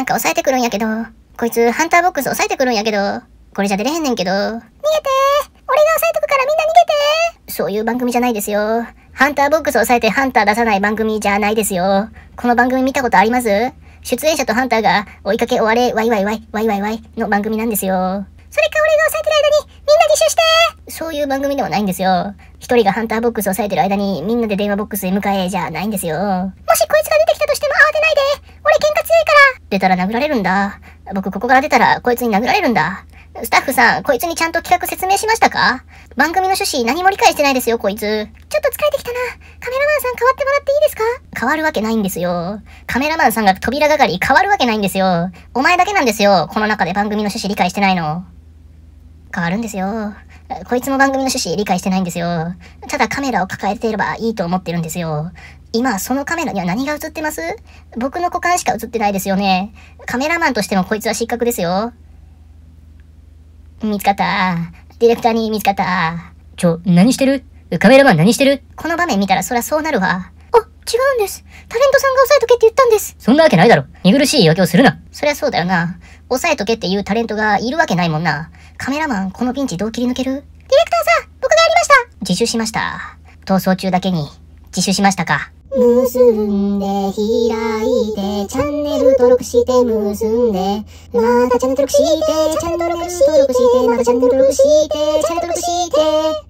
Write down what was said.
なんか抑えてくるんやけど。こいつ、ハンターボックス押さえてくるんやけど。これじゃ出れへんねんけど。逃げて俺が押さえとくからみんな逃げてそういう番組じゃないですよ。ハンターボックス抑えてハンター出さない番組じゃないですよ。この番組見たことあります出演者とハンターが追いかけ終われ、ワイワイワイ、ワイワイワイの番組なんですよ。それか俺が押さえてる間にみんな自首してそういう番組ではないんですよ。一人がハンターボックスを抑えてる間にみんなで電話ボックスへ向かえじゃないんですよ。もしこいつが出たら殴られるんだ。僕ここから出たらこいつに殴られるんだ。スタッフさん、こいつにちゃんと企画説明しましたか番組の趣旨何も理解してないですよ、こいつ。ちょっと疲れてきたな。カメラマンさん変わってもらっていいですか変わるわけないんですよ。カメラマンさんが扉係変わるわけないんですよ。お前だけなんですよ。この中で番組の趣旨理解してないの。変わるんですよ。こいつも番組の趣旨理解してないんですよ。ただカメラを抱えていればいいと思ってるんですよ。今、そのカメラには何が映ってます僕の股間しか映ってないですよね。カメラマンとしてもこいつは失格ですよ。見つかった。ディレクターに見つかった。ちょ、何してるカメラマン何してるこの場面見たらそりゃそうなるわ。あ、違うんです。タレントさんが押さえとけって言ったんです。そんなわけないだろ。見苦しい言い訳をするな。そりゃそうだよな。押さえとけっていうタレントがいるわけないもんな。カメラマン、このピンチどう切り抜けるディレクターさん、僕がやりました自首しました。逃走中だけに、自首しましたか。結んで開いてチャンネル登録して結んでまたチャンネル登録してチャンネル登録してまたチャンネル登録してチャンネル登録して